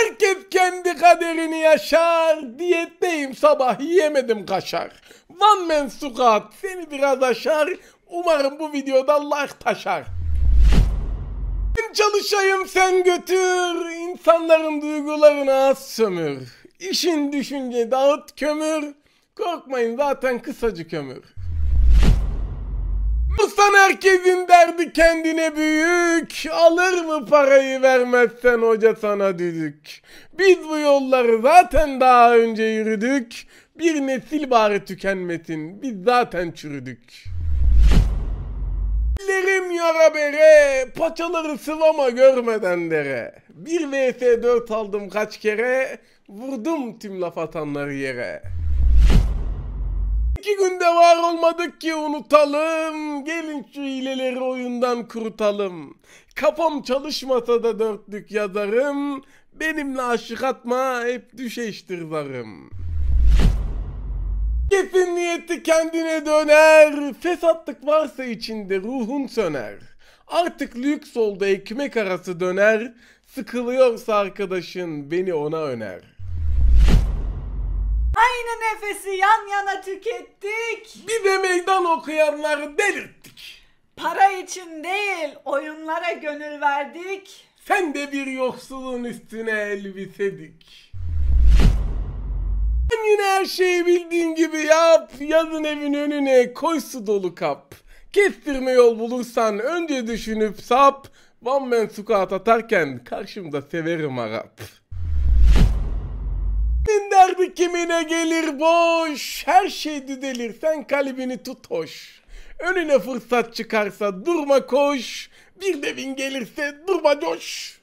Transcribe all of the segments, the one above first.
Herkes kendi kaderini yaşar. Diyetteyim sabah yiyemedim kaşar. Van man sukat seni biraz aşar. Umarım bu videoda Allah taşar. Ben çalışayım sen götür. İnsanların duygularına sömür. İşin düşünce dağıt kömür. Korkmayın zaten kısacık ömür. Aslan herkesin derdi kendine büyük. Alır mı parayı vermezsen hoca sana düdük. Biz bu yolları zaten daha önce yürüdük. Bir nesil bari tükenmesin. Biz zaten çürüdük. Ellerim yara bere, paçaları sıvama görmeden dere. Bir vs 4 aldım kaç kere, vurdum tüm laf atanları yere. İki günde var olmadık ki unutalım. Gelin şu hileleri oyundan kurtalım. Kafam çalışmasa da dörtlük yazarım. Benimle aşık atma hep düşeştir zarım. Kefin niyeti kendine döner. Fesatlık varsa içinde ruhun söner. Artık lüks oldu ekmek arası döner. Sıkılıyorsa arkadaşın beni ona öner. Aynı nefesi yan yana tükettik. Bir de meydan okuyanları delirttik. Para için değil oyunlara gönül verdik. Sen de bir yoksulun üstüne elbisedik. Sen yine her şeyi bildiğin gibi yap. Yazın evin önüne koy su dolu kap. Kestirme yol bulursan önce düşünüp sap. One man squat atarken karşımda severim Arap derdi kimine gelir boş. Her şey düzelir sen kalbini tut hoş. Önüne fırsat çıkarsa durma koş. Bir devin gelirse durma coş.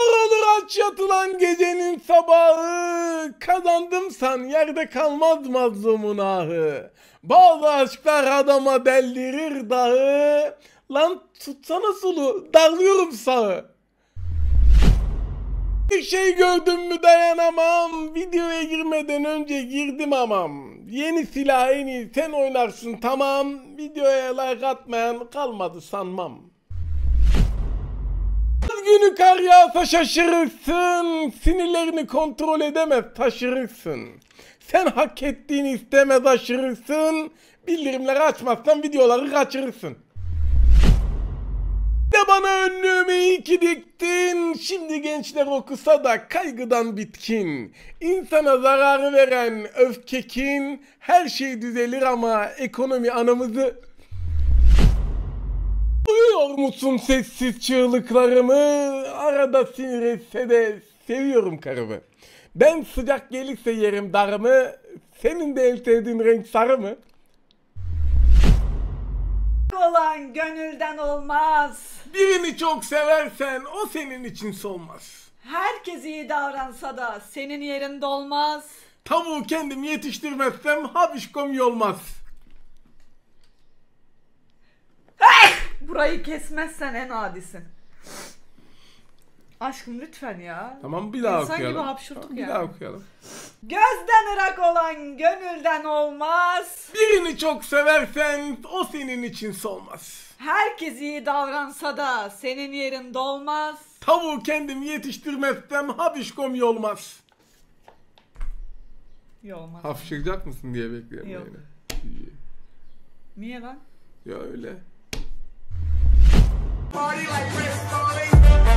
Olur aç yatılan gecenin sabahı Kazandım san yerde kalmaz mazlumun ahı Bazı aşklar adama deldirir dağı Lan tutsana sulu darlıyorum sağı bir şey gördüm mü dayanamam. Videoya girmeden önce girdim amam. Yeni silah en iyi sen oynarsın tamam. Videoya like atmayan kalmadı sanmam günü kar yağsa şaşırırsın. Sinirlerini kontrol edemez taşırırsın. Sen hak ettiğini istemez aşırırsın. Bildirimleri açmazsan videoları kaçırırsın. Bana önlüğümü iyi ki diktin. Şimdi gençler okusa da kaygıdan bitkin. İnsana zararı veren öfkekin. Her şey düzelir ama ekonomi anamızı Duyuyor musun sessiz çığlıklarımı? Arada sinir etse de seviyorum karımı. Ben sıcak gelirse yerim darımı. Senin de el sevdiğin renk sarı mı? olan gönülden olmaz. Birini çok seversen o senin için solmaz. Herkes iyi davransa da senin yerinde olmaz. Tavuğu kendim yetiştirmezsem habişkom yolmaz. Burayı kesmezsen en adisin. Aşkım lütfen ya. Tamam bir daha İnsan okuyalım. gibi hapşurduk tamam, ya. Bir daha okuyalım. Gözden ırak olan gönülden olmaz. Birini çok seversen o senin için solmaz. Herkes iyi davransa da senin yerin dolmaz. Tavuğu kendim yetiştirmezsem habişkom yolmaz. Yolmaz. Hapşıracak mısın diye bekliyorum Yok. Yine. Niye lan? Ya öyle. Party like Chris Farley.